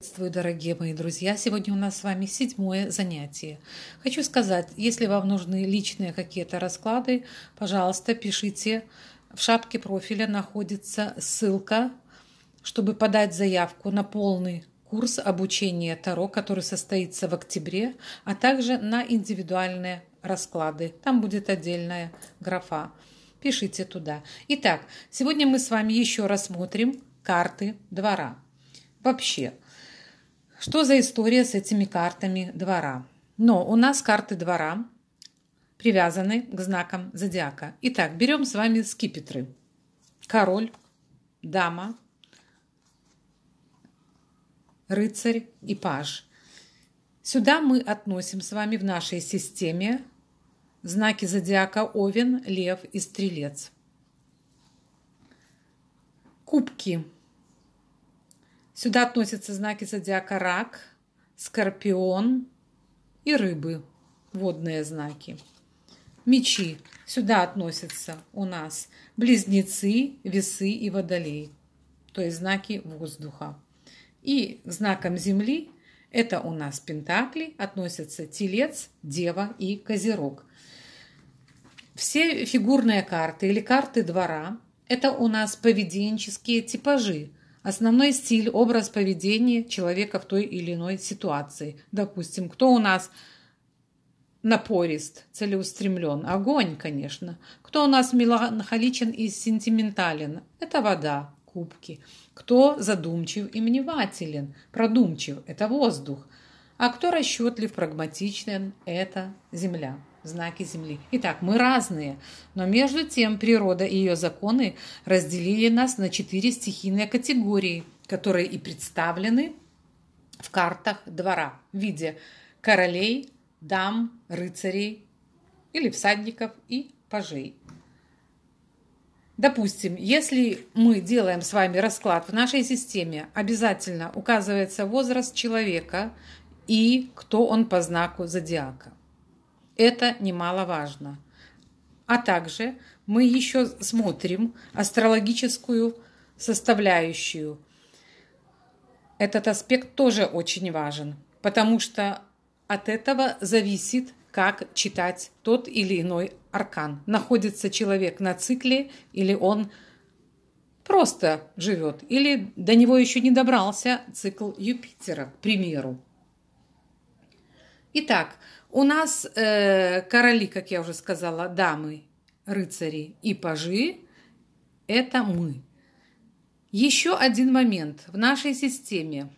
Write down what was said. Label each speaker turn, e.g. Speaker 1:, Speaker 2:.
Speaker 1: Приветствую, дорогие мои друзья! Сегодня у нас с вами седьмое занятие. Хочу сказать, если вам нужны личные какие-то расклады, пожалуйста, пишите. В шапке профиля находится ссылка, чтобы подать заявку на полный курс обучения Таро, который состоится в октябре, а также на индивидуальные расклады. Там будет отдельная графа. Пишите туда. Итак, сегодня мы с вами еще рассмотрим карты двора. Вообще, что за история с этими картами двора? Но у нас карты двора привязаны к знакам зодиака. Итак, берем с вами скипетры. Король, дама, рыцарь и паж. Сюда мы относим с вами в нашей системе знаки зодиака Овен, Лев и Стрелец. Кубки Сюда относятся знаки зодиака рак, скорпион и рыбы, водные знаки. Мечи. Сюда относятся у нас близнецы, весы и водолей, то есть знаки воздуха. И к знакам земли это у нас пентакли, относятся телец, дева и козерог. Все фигурные карты или карты двора – это у нас поведенческие типажи – Основной стиль, образ поведения человека в той или иной ситуации. Допустим, кто у нас напорист, целеустремлен? Огонь, конечно. Кто у нас меланхоличен и сентиментален? Это вода, кубки. Кто задумчив и внимателен? Продумчив – это воздух. А кто расчетлив, прагматичен – это земля знаки Земли. Итак, мы разные, но между тем природа и ее законы разделили нас на четыре стихийные категории, которые и представлены в картах двора в виде королей, дам, рыцарей или всадников и пажей. Допустим, если мы делаем с вами расклад в нашей системе, обязательно указывается возраст человека и кто он по знаку зодиака. Это немаловажно. А также мы еще смотрим астрологическую составляющую. Этот аспект тоже очень важен, потому что от этого зависит, как читать тот или иной аркан. Находится человек на цикле или он просто живет, или до него еще не добрался цикл Юпитера, к примеру. Итак, у нас э, короли, как я уже сказала, дамы, рыцари и пажи – это мы. Еще один момент. В нашей системе